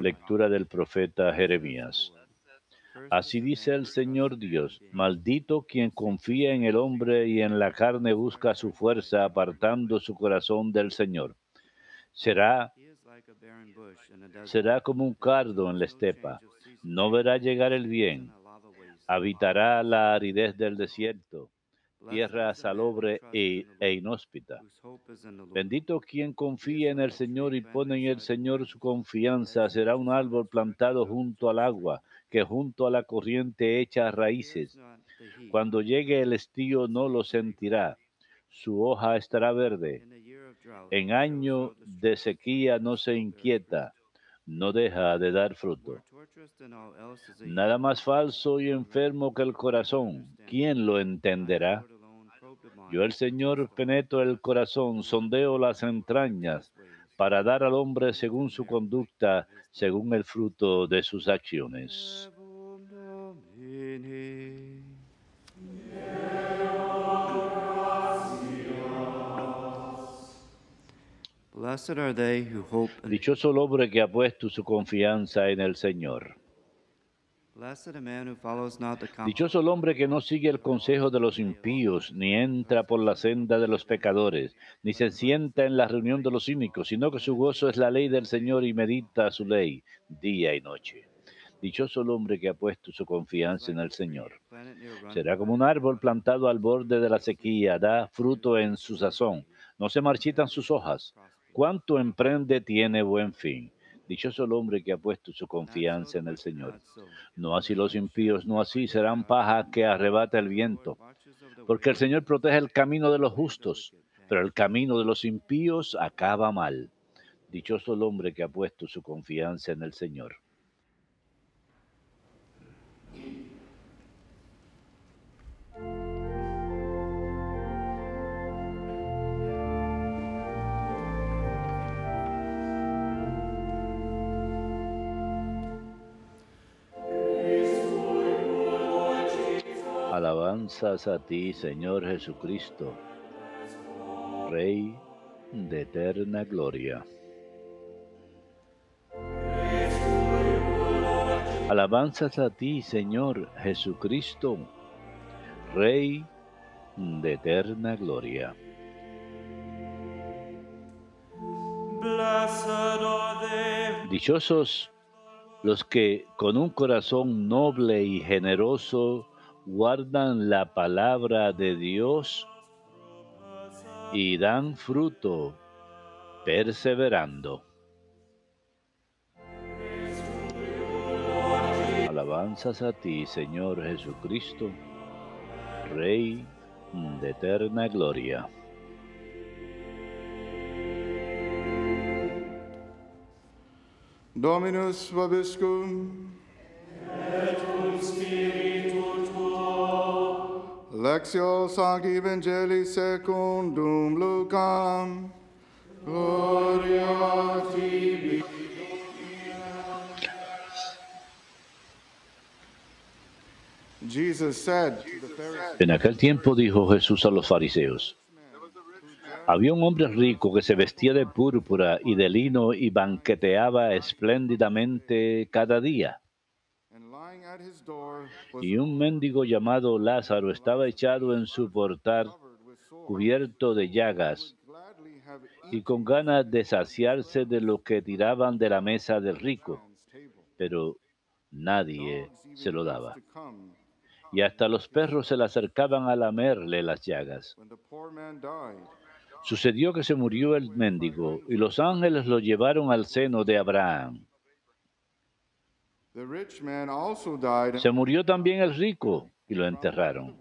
Lectura del profeta Jeremías. Así dice el Señor Dios, maldito quien confía en el hombre y en la carne busca su fuerza apartando su corazón del Señor. Será, será como un cardo en la estepa, no verá llegar el bien, habitará la aridez del desierto tierra salobre e, inhóspita. Pues Bendito quien confía en el Señor y pone en el Señor su confianza, será un árbol plantado junto al agua, que junto a la corriente echa raíces. Cuando llegue el estío no lo sentirá, su hoja estará verde. En año de sequía no se inquieta, no deja de dar fruto. Nada más falso y enfermo que el corazón, ¿quién lo entenderá? Yo el Señor peneto el corazón, sondeo las entrañas, para dar al hombre según su conducta, según el fruto de sus acciones. Dichoso el hombre que ha puesto su confianza en el Señor. Dichoso el hombre que no sigue el consejo de los impíos, ni entra por la senda de los pecadores, ni se sienta en la reunión de los cínicos, sino que su gozo es la ley del Señor y medita su ley día y noche. Dichoso el hombre que ha puesto su confianza en el Señor. Será como un árbol plantado al borde de la sequía, da fruto en su sazón, no se marchitan sus hojas. Cuanto emprende tiene buen fin. Dichoso el hombre que ha puesto su confianza en el Señor. No así los impíos, no así serán paja que arrebata el viento. Porque el Señor protege el camino de los justos, pero el camino de los impíos acaba mal. Dichoso el hombre que ha puesto su confianza en el Señor. alabanzas a ti, Señor Jesucristo, Rey de eterna gloria. Alabanzas a ti, Señor Jesucristo, Rey de eterna gloria. Dichosos los que con un corazón noble y generoso guardan la palabra de Dios y dan fruto perseverando. Alabanzas a ti, Señor Jesucristo, Rey de eterna gloria. Dominus vobiscum. Et en aquel tiempo dijo Jesús a los fariseos, había un hombre rico que se vestía de púrpura y de lino y banqueteaba espléndidamente cada día. Y un mendigo llamado Lázaro estaba echado en su portal, cubierto de llagas, y con ganas de saciarse de lo que tiraban de la mesa del rico, pero nadie se lo daba. Y hasta los perros se le acercaban a lamerle las llagas. Sucedió que se murió el mendigo, y los ángeles lo llevaron al seno de Abraham. Se murió también el rico y lo enterraron.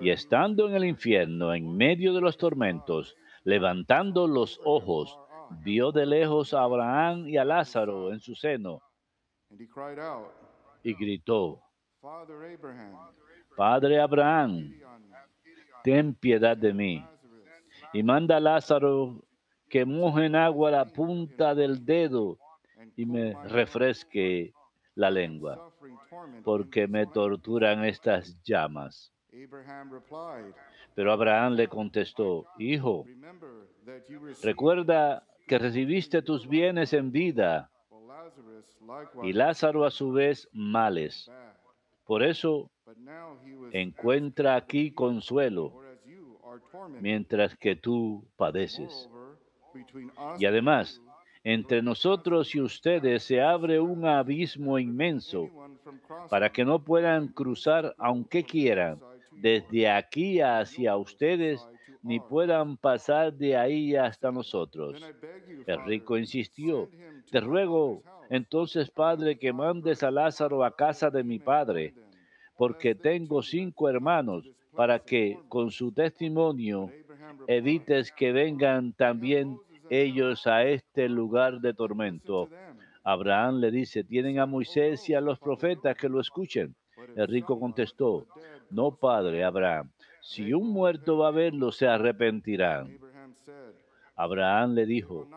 Y estando en el infierno, en medio de los tormentos, levantando los ojos, vio de lejos a Abraham y a Lázaro en su seno. Y gritó, Padre Abraham, ten piedad de mí. Y manda a Lázaro que moje en agua la punta del dedo y me refresque la lengua, porque me torturan estas llamas. Pero Abraham le contestó, Hijo, recuerda que recibiste tus bienes en vida y Lázaro a su vez males. Por eso encuentra aquí consuelo mientras que tú padeces. Y además, entre nosotros y ustedes se abre un abismo inmenso para que no puedan cruzar aunque quieran desde aquí hacia ustedes ni puedan pasar de ahí hasta nosotros. El rico insistió, te ruego entonces, Padre, que mandes a Lázaro a casa de mi Padre, porque tengo cinco hermanos, para que con su testimonio evites que vengan también ellos a este lugar de tormento. Abraham le dice, tienen a Moisés y a los profetas que lo escuchen. El rico contestó, no, padre Abraham, si un muerto va a verlo, se arrepentirán. Abraham le dijo,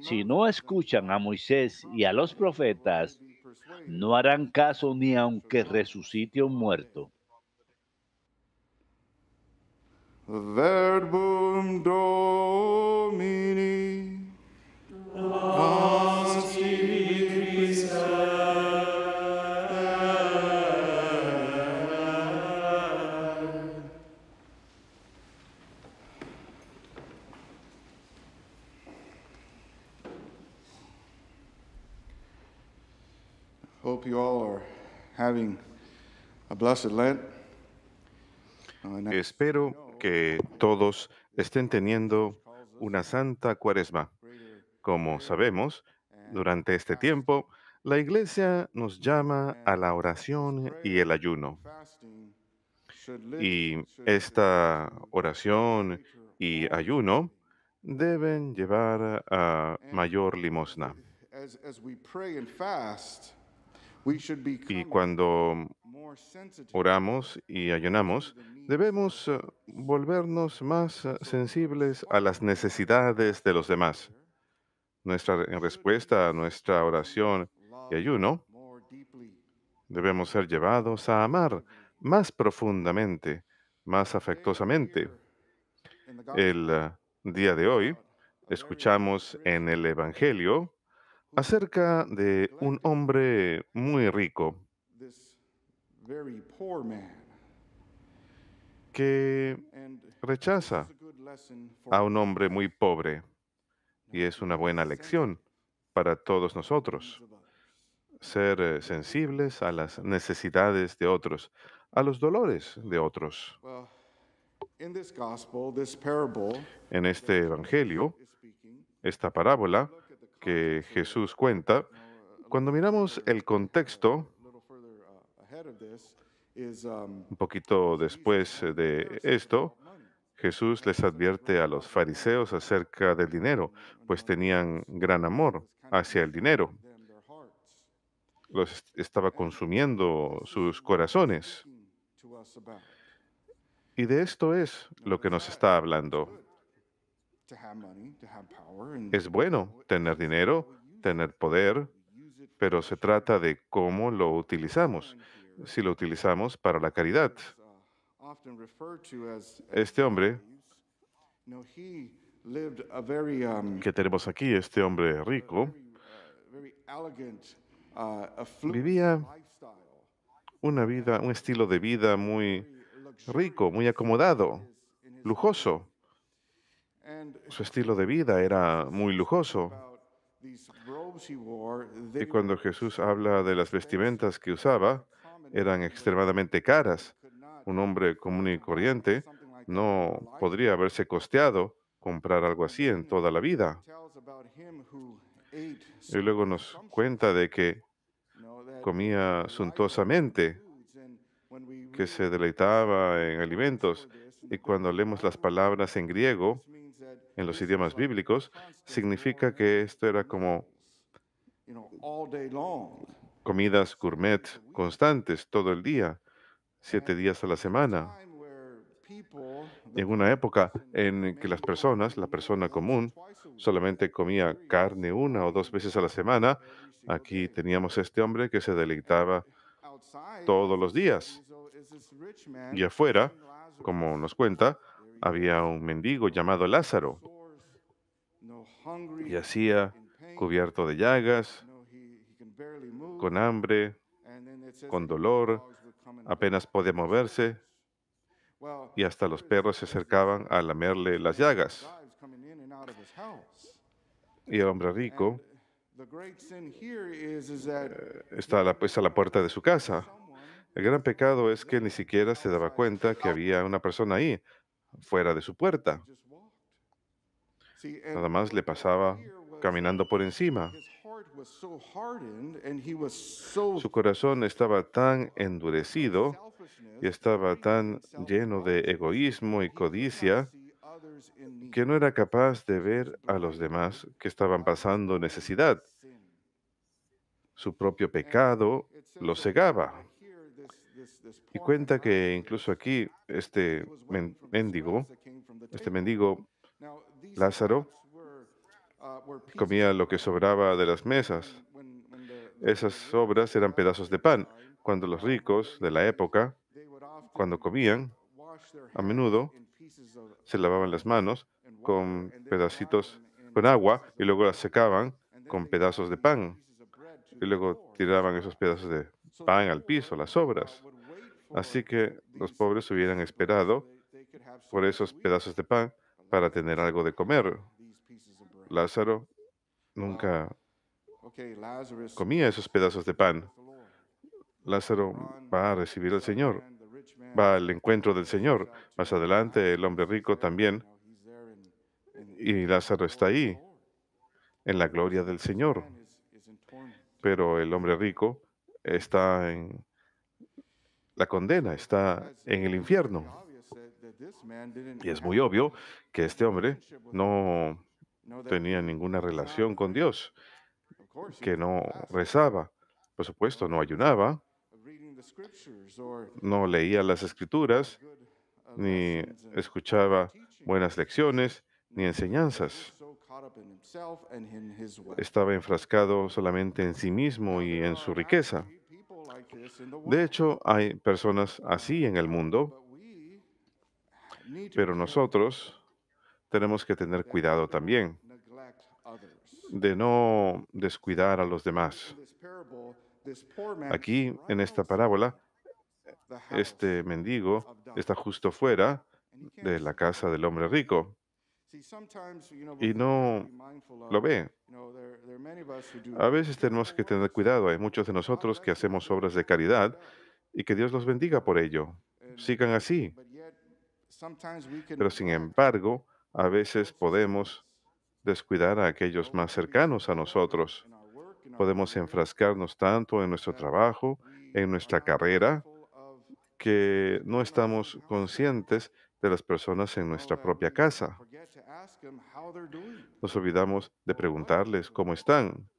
si no escuchan a Moisés y a los profetas, no harán caso ni aunque resucite un muerto. verbum domini. Vos I Hope you all are having a blessed Lent. Uh, Espero que todos estén teniendo una santa cuaresma. Como sabemos, durante este tiempo, la iglesia nos llama a la oración y el ayuno. Y esta oración y ayuno deben llevar a mayor limosna. Y cuando oramos y ayunamos, debemos eh, volvernos más eh, sensibles a las necesidades de los demás. Nuestra, en respuesta a nuestra oración y ayuno, debemos ser llevados a amar más profundamente, más afectuosamente. El eh, día de hoy escuchamos en el Evangelio acerca de un hombre muy rico que rechaza a un hombre muy pobre y es una buena lección para todos nosotros ser eh, sensibles a las necesidades de otros, a los dolores de otros. En este Evangelio, esta parábola que Jesús cuenta, cuando miramos el contexto, un poquito después eh, de esto, Jesús les advierte a los fariseos acerca del dinero, pues tenían gran amor hacia el dinero. Los estaba consumiendo sus corazones. Y de esto es lo que nos está hablando. Es bueno tener dinero, tener poder, pero se trata de cómo lo utilizamos, si lo utilizamos para la caridad. Este hombre que tenemos aquí, este hombre rico, vivía una vida, un estilo de vida muy rico, muy acomodado, lujoso. Su estilo de vida era muy lujoso. Y cuando Jesús habla de las vestimentas que usaba, eran extremadamente caras. Un hombre común y corriente no podría haberse costeado comprar algo así en toda la vida. Y luego nos cuenta de que comía suntuosamente, que se deleitaba en alimentos. Y cuando leemos las palabras en griego, en los idiomas bíblicos, significa que esto era como comidas gourmet constantes todo el día, siete días a la semana. en una época en que las personas, la persona común, solamente comía carne una o dos veces a la semana, aquí teníamos este hombre que se deleitaba todos los días. Y afuera, como nos cuenta, había un mendigo llamado Lázaro y hacía cubierto de llagas, con hambre, con dolor, apenas podía moverse y hasta los perros se acercaban a lamerle las llagas. Y el hombre rico eh, está está a la puerta de su casa. El gran pecado es que ni siquiera se daba cuenta que había una persona ahí fuera de su puerta. Nada más le pasaba caminando por encima. Su corazón estaba tan endurecido y estaba tan lleno de egoísmo y codicia que no era capaz de ver a los demás que estaban pasando necesidad. Su propio pecado lo cegaba. Y cuenta que incluso aquí este mendigo, este mendigo Lázaro, uh, comía lo que sobraba de las mesas. Esas sobras eran pedazos de pan. Cuando los uh, ricos de la época, cuando comían, a menudo se lavaban las manos con pedacitos, con agua, y luego las secaban con pedazos de pan. Y luego tiraban esos pedazos de pan al piso, las sobras. Uh, Así que los pobres hubieran esperado por esos pedazos de pan para tener algo de comer. Lázaro nunca comía esos pedazos de pan. Lázaro va a recibir al Señor, va al encuentro del Señor. Más adelante el hombre rico también. Y Lázaro está ahí, en la gloria del Señor. Pero el hombre rico está en la condena, está en el infierno. Y es muy obvio que este hombre no tenía ninguna relación con Dios, que no rezaba, por supuesto, no ayunaba, no leía las escrituras, ni escuchaba buenas lecciones, ni enseñanzas. Estaba enfrascado solamente en sí mismo y en su riqueza. De hecho, hay personas así en el mundo, pero nosotros tenemos que tener cuidado también de no descuidar a los demás. Aquí, en esta parábola, este mendigo está justo fuera de la casa del hombre rico y no lo ve. A veces tenemos que tener cuidado. Hay muchos de nosotros que hacemos obras de caridad y que Dios los bendiga por ello. Sigan así. Pero sin embargo, a veces podemos descuidar a aquellos más cercanos a nosotros. Podemos enfrascarnos tanto en nuestro trabajo, en nuestra carrera, que no estamos conscientes de las personas en nuestra propia casa. Em Nos olvidamos de preguntarles cómo están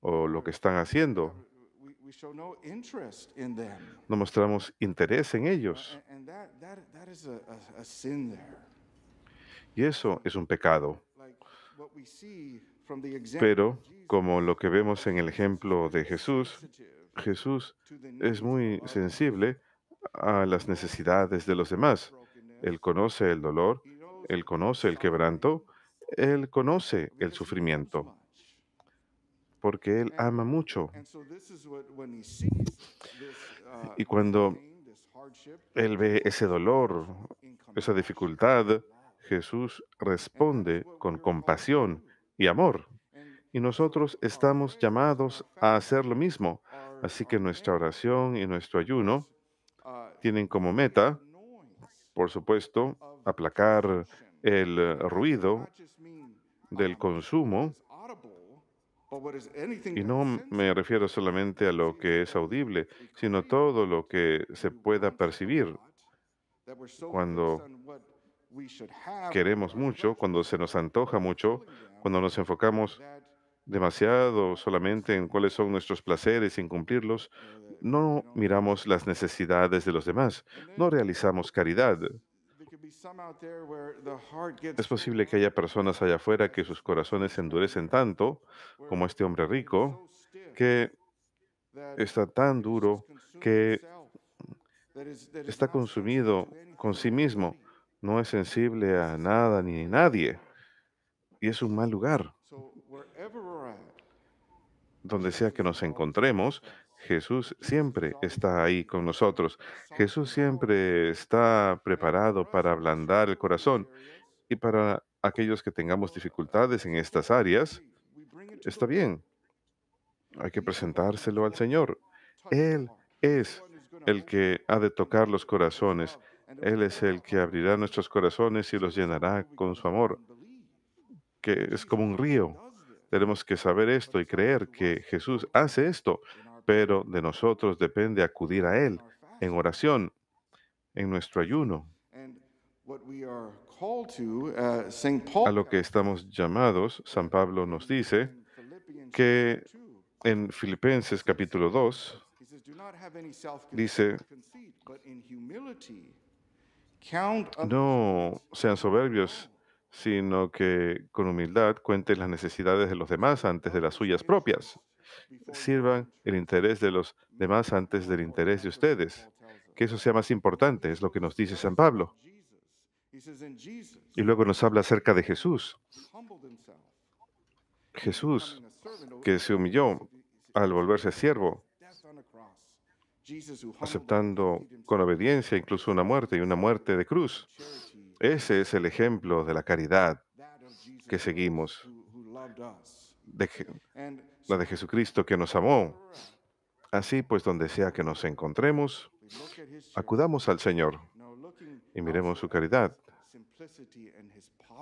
o lo que están haciendo. No mostramos interés en ellos. Y eso es un pecado. Pero como lo que vemos en el ejemplo de Jesús, Jesús es muy sensible a las necesidades de los demás. Él conoce el dolor él conoce el quebranto, Él conoce el sufrimiento, porque Él ama mucho. Y cuando Él ve ese dolor, esa dificultad, Jesús responde con compasión y amor. Y nosotros estamos llamados a hacer lo mismo. Así que nuestra oración y nuestro ayuno tienen como meta, por supuesto, aplacar el eh, ruido del consumo. Y no me refiero solamente a lo que es audible, sino todo lo que se pueda percibir. Cuando queremos mucho, cuando se nos antoja mucho, cuando nos enfocamos demasiado solamente en cuáles son nuestros placeres sin cumplirlos, no miramos las necesidades de los demás, no realizamos caridad. Es posible que haya personas allá afuera que sus corazones se endurecen tanto, como este hombre rico, que está tan duro que está consumido con sí mismo, no es sensible a nada ni a nadie, y es un mal lugar. Donde sea que nos encontremos, Jesús siempre está ahí con nosotros. Jesús siempre está preparado para ablandar el corazón y para aquellos que tengamos dificultades en estas áreas, está bien. Hay que presentárselo al Señor. Él es el que ha de tocar los corazones. Él es el que abrirá nuestros corazones y los llenará con su amor, que es como un río tenemos que saber esto y creer que Jesús hace esto, pero de nosotros depende acudir a Él en oración, en nuestro ayuno. A lo que estamos llamados, San Pablo nos dice que en Filipenses capítulo 2 dice, no sean soberbios sino que con humildad cuente las necesidades de los demás antes de las suyas propias. Sirvan el interés de los demás antes del interés de ustedes. Que eso sea más importante, es lo que nos dice San Pablo. Y luego nos habla acerca de Jesús. Jesús, que se humilló al volverse siervo, aceptando con obediencia incluso una muerte y una muerte de cruz. Ese es el ejemplo de la caridad que seguimos, la de Jesucristo que nos amó. Así pues, donde sea que nos encontremos, acudamos al Señor y miremos su caridad,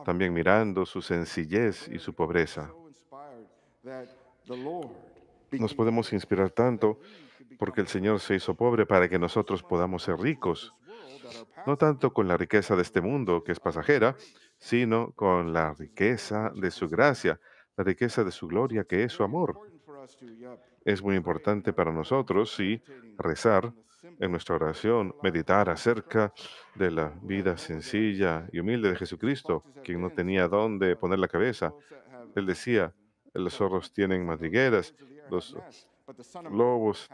también mirando su sencillez y su pobreza. Nos podemos inspirar tanto porque el Señor se hizo pobre para que nosotros podamos ser ricos no tanto con la riqueza de este mundo, que es pasajera, sino con la riqueza de su gracia, la riqueza de su gloria, que es su amor. Es muy importante para nosotros, sí, rezar en nuestra oración, meditar acerca de la vida sencilla y humilde de Jesucristo, quien no tenía dónde poner la cabeza. Él decía, los zorros tienen madrigueras, los lobos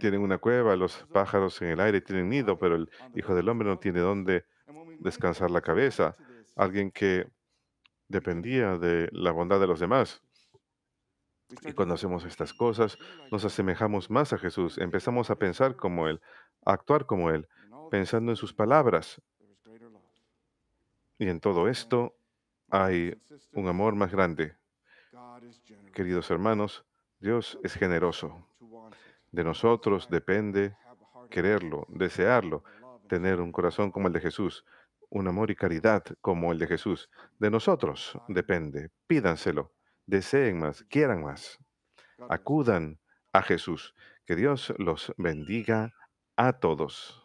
tienen una cueva, los pájaros en el aire tienen nido, pero el Hijo del Hombre no tiene dónde descansar la cabeza. Alguien que dependía de la bondad de los demás. Y cuando hacemos estas cosas, nos asemejamos más a Jesús, empezamos a pensar como Él, a actuar como Él, pensando en sus palabras. Y en todo esto hay un amor más grande. Queridos hermanos, Dios es generoso. De nosotros depende quererlo, desearlo, tener un corazón como el de Jesús, un amor y caridad como el de Jesús. De nosotros depende. Pídanselo, deseen más, quieran más. Acudan a Jesús. Que Dios los bendiga a todos.